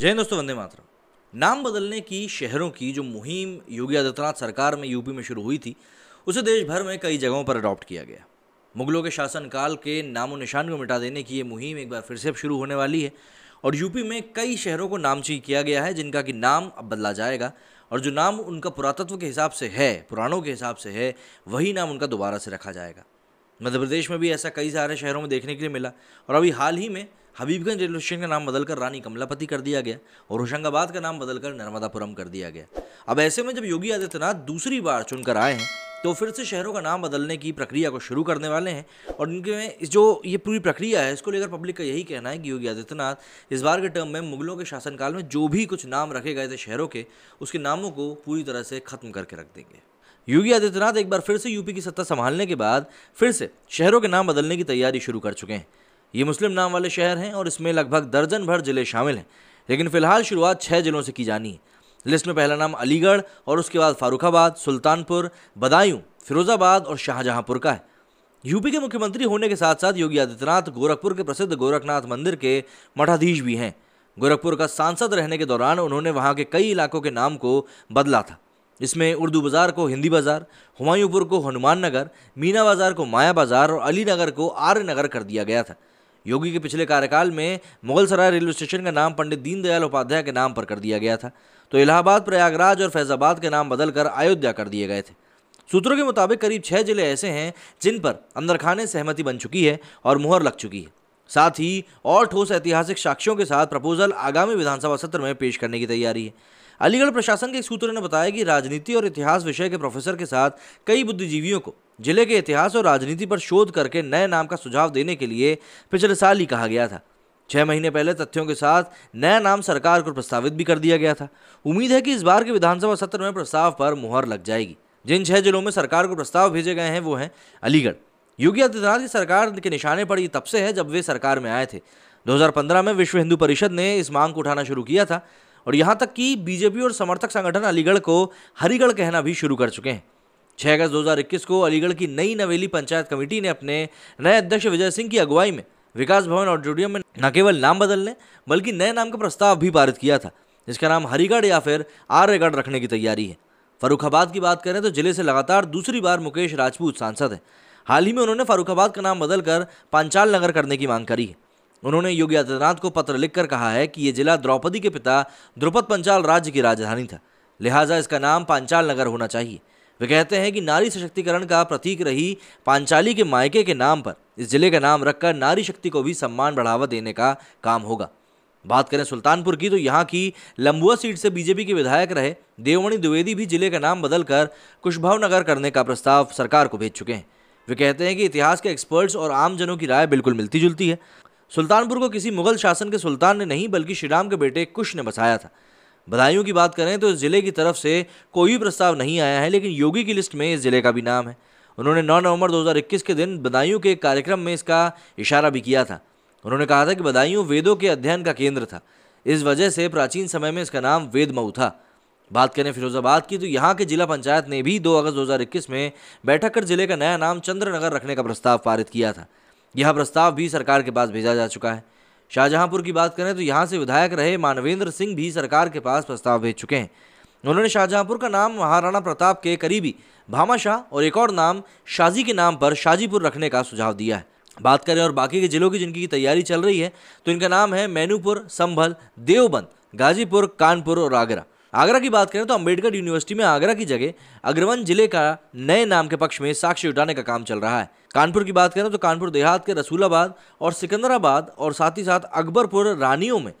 जय दोस्तों वंदे मातरम नाम बदलने की शहरों की जो मुहिम योगी आदित्यनाथ सरकार में यूपी में शुरू हुई थी उसे देश भर में कई जगहों पर अडॉप्ट किया गया मुगलों के शासनकाल के नामो निशान को मिटा देने की ये मुहिम एक बार फिर से शुरू होने वाली है और यूपी में कई शहरों को नामची किया गया है जिनका कि नाम अब बदला जाएगा और जो नाम उनका पुरातत्व के हिसाब से है पुराणों के हिसाब से है वही नाम उनका दोबारा से रखा जाएगा मध्य प्रदेश में भी ऐसा कई सारे शहरों में देखने के लिए मिला और अभी हाल ही में हबीबगंज रेलवे स्टेशन का नाम बदलकर रानी कमलापति कर दिया गया और होशंगाबाद का नाम बदलकर नर्मदापुरम कर दिया गया अब ऐसे में जब योगी आदित्यनाथ दूसरी बार चुनकर आए हैं तो फिर से शहरों का नाम बदलने की प्रक्रिया को शुरू करने वाले हैं और इनके जो ये पूरी प्रक्रिया है इसको लेकर पब्लिक का यही कहना है कि योगी आदित्यनाथ इस बार के टर्म में मुगलों के शासनकाल में जो भी कुछ नाम रखे गए थे शहरों के उसके नामों को पूरी तरह से ख़त्म करके रख देंगे योगी आदित्यनाथ एक बार फिर से यूपी की सत्ता संभालने के बाद फिर से शहरों के नाम बदलने की तैयारी शुरू कर चुके हैं ये मुस्लिम नाम वाले शहर हैं और इसमें लगभग दर्जन भर ज़िले शामिल हैं लेकिन फ़िलहाल शुरुआत छः ज़िलों से की जानी है लिस्ट में पहला नाम अलीगढ़ और उसके बाद फ़ारुखाबाद सुल्तानपुर बदायूं फिरोज़ाबाद और शाहजहांपुर का है यूपी के मुख्यमंत्री होने के साथ साथ योगी आदित्यनाथ गोरखपुर के प्रसिद्ध गोरखनाथ मंदिर के मठाधीश भी हैं गोरखपुर का सांसद रहने के दौरान उन्होंने वहाँ के कई इलाकों के नाम को बदला था इसमें उर्दू बाज़ार को हिंदी बाज़ार हुमायूंपुर को हनुमान नगर मीना बाज़ार को माया बाज़ार और अली नगर को आर्य नगर कर दिया गया था योगी के पिछले कार्यकाल में मुगल सराय रेलवे स्टेशन का नाम पंडित दीनदयाल उपाध्याय के नाम पर कर दिया गया था तो इलाहाबाद प्रयागराज और फैजाबाद के नाम बदलकर अयोध्या कर दिए गए थे सूत्रों के मुताबिक करीब छः जिले ऐसे हैं जिन पर अंदरखाने सहमति बन चुकी है और मुहर लग चुकी है साथ ही और ठोस ऐतिहासिक साक्ष्यों के साथ प्रपोजल आगामी विधानसभा सत्र में पेश करने की तैयारी है अलीगढ़ प्रशासन के एक सूत्र ने बताया कि राजनीति और इतिहास विषय के प्रोफेसर के साथ कई बुद्धिजीवियों को जिले के इतिहास और राजनीति पर शोध करके नए नाम का सुझाव देने के लिए पिछले साल ही कहा गया था छह महीने पहले तथ्यों के साथ नया नाम सरकार को प्रस्तावित भी कर दिया गया था उम्मीद है कि इस बार के विधानसभा सत्र में प्रस्ताव पर मुहर लग जाएगी जिन छह जिलों में सरकार को प्रस्ताव भेजे गए हैं वो हैं अलीगढ़ योगी आदित्यनाथ की सरकार के निशाने पर ये तब से है जब वे सरकार में आए थे 2015 में विश्व हिंदू परिषद ने इस मांग को उठाना शुरू किया था और यहाँ तक कि बीजेपी और समर्थक संगठन अलीगढ़ को हरीगढ़ कहना भी शुरू कर चुके हैं छः अगस्त दो को अलीगढ़ की नई नवेली पंचायत कमेटी ने अपने नए अध्यक्ष विजय सिंह की अगुवाई में विकास भवन ऑडिटोरियम में न केवल नाम बदलने बल्कि नए नाम का प्रस्ताव भी पारित किया था जिसका नाम हरिगढ़ या फिर आर्यगढ़ रखने की तैयारी है फरुखाबाद की बात करें तो जिले से लगातार दूसरी बार मुकेश राजपूत सांसद हैं हाल ही में उन्होंने फरुखाबाद का नाम बदलकर पांचाल नगर करने की मांग करी है उन्होंने योगी आदित्यनाथ को पत्र लिखकर कहा है कि ये जिला द्रौपदी के पिता द्रुपद पंचाल राज्य की राजधानी था लिहाजा इसका नाम पांचाल नगर होना चाहिए वे कहते हैं कि नारी सशक्तिकरण का प्रतीक रही पांचाली के मायके के नाम पर इस जिले का नाम रखकर नारी शक्ति को भी सम्मान बढ़ावा देने का काम होगा बात करें सुल्तानपुर की तो यहाँ की लंबुआ सीट से बीजेपी के विधायक रहे देवमणि द्विवेदी भी जिले का नाम बदलकर कुशभाव नगर करने का प्रस्ताव सरकार को भेज चुके हैं वे कहते हैं कि इतिहास के एक्सपर्ट्स और आमजनों की राय बिल्कुल मिलती जुलती है सुल्तानपुर को किसी मुगल शासन के सुल्तान ने नहीं बल्कि श्रीराम के बेटे कुश ने बसाया था बधाइयों की बात करें तो इस ज़िले की तरफ से कोई भी प्रस्ताव नहीं आया है लेकिन योगी की लिस्ट में इस ज़िले का भी नाम है उन्होंने 9 नवंबर 2021 के दिन बदायूं के कार्यक्रम में इसका इशारा भी किया था उन्होंने कहा था कि बदायूं वेदों के अध्ययन का केंद्र था इस वजह से प्राचीन समय में इसका नाम वेदमऊ था बात करें फिरोजाबाद की तो यहाँ के जिला पंचायत ने भी 2 अगस्त 2021 में बैठक कर जिले का नया नाम चंद्रनगर रखने का प्रस्ताव पारित किया था यह प्रस्ताव भी सरकार के पास भेजा जा चुका है शाहजहांपुर की बात करें तो यहाँ से विधायक रहे मानवेंद्र सिंह भी सरकार के पास प्रस्ताव भेज चुके हैं उन्होंने शाहजहांपुर का नाम महाराणा प्रताप के करीबी भामा शाह और एक और नाम शाजी के नाम पर शाजीपुर रखने का सुझाव दिया है बात करें और बाकी के जिलों की जिनकी तैयारी चल रही है तो इनका नाम है मैनूपुर संभल देवबंद गाजीपुर कानपुर और आगरा आगरा की बात करें तो अंबेडकर यूनिवर्सिटी में आगरा की जगह अग्रवन जिले का नए नाम के पक्ष में साक्ष्य उठाने का काम चल रहा है कानपुर की बात करें तो कानपुर देहात के रसूलाबाद और सिकंदराबाद और साथ ही साथ अकबरपुर रानियों में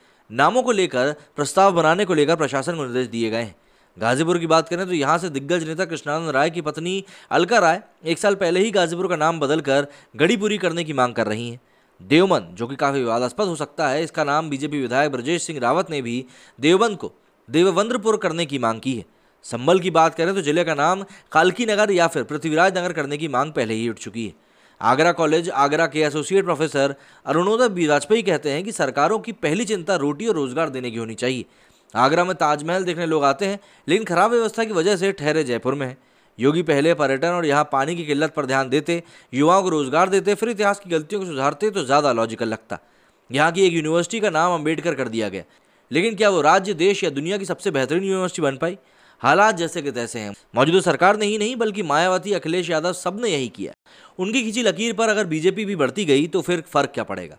नामों को लेकर प्रस्ताव बनाने को लेकर प्रशासन को निर्देश दिए गए हैं गाजीपुर की बात करें तो यहाँ से दिग्गज नेता कृष्णानंद राय की पत्नी अलका राय एक साल पहले ही गाजीपुर का नाम बदलकर गढ़ीपुरी करने की मांग कर रही हैं देवबंद जो कि काफ़ी विवादास्पद हो सकता है इसका नाम बीजेपी विधायक ब्रजेश सिंह रावत ने भी देवबंद को देववंद्रपुर करने की मांग की है संबल की बात करें तो जिले का नाम कालकी नगर या फिर पृथ्वीराज नगर करने की मांग पहले ही उठ चुकी है आगरा कॉलेज आगरा के associate professor Arunoday B Vajpayee कहते हैं कि सरकारों की पहली चिंता रोटी और रोजगार देने की होनी चाहिए आगरा में ताजमहल देखने लोग आते हैं लेकिन खराब व्यवस्था की वजह से ठहरे जयपुर में हैं योगी पहले पर्यटन और यहाँ पानी की किल्लत पर ध्यान देते युवाओं को रोजगार देते फिर इतिहास की गलतियों को सुधारते तो ज़्यादा लॉजिकल लगता यहाँ की एक यूनिवर्सिटी का नाम अम्बेडकर कर दिया गया लेकिन क्या वो राज्य देश या दुनिया की सबसे बेहतरीन यूनिवर्सिटी बन पाई हालात जैसे के तैसे हैं मौजूदा सरकार ने ही नहीं बल्कि मायावती अखिलेश यादव सब ने यही किया उनकी खिंची लकीर पर अगर बीजेपी भी बढ़ती गई तो फिर फर्क क्या पड़ेगा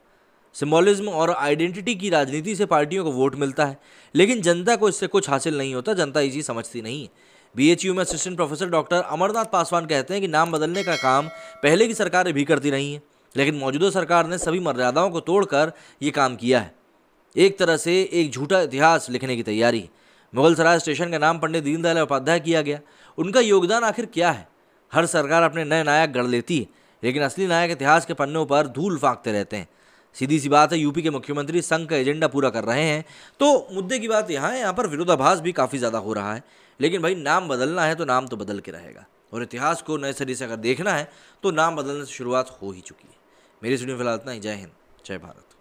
सिम्बोलिज्म और आइडेंटिटी की राजनीति से पार्टियों को वोट मिलता है लेकिन जनता को इससे कुछ हासिल नहीं होता जनता इसी समझती नहीं है यू में assistant professor doctor Amarnath Paswan कहते हैं कि नाम बदलने का काम पहले की सरकारें भी करती रही हैं लेकिन मौजूदा सरकार ने सभी मर्यादाओं को तोड़कर ये काम किया है एक तरह से एक झूठा इतिहास लिखने की तैयारी मुगल सराय स्टेशन का नाम पंडित दीनदयाल उपाध्याय किया गया उनका योगदान आखिर क्या है हर सरकार अपने नए नायक गढ़ लेती है लेकिन असली नायक इतिहास के पन्नों पर धूल फाँकते रहते हैं सीधी सी बात है यूपी के मुख्यमंत्री संघ का एजेंडा पूरा कर रहे हैं तो मुद्दे की बात यहाँ है यहाँ पर विरोधाभास भी काफ़ी ज़्यादा हो रहा है लेकिन भाई नाम बदलना है तो नाम तो बदल के रहेगा और इतिहास को नए सरी से अगर देखना है तो नाम बदलने से शुरुआत हो ही चुकी है मेरी सुनियो फिलहाल इतना ही जय हिंद जय भारत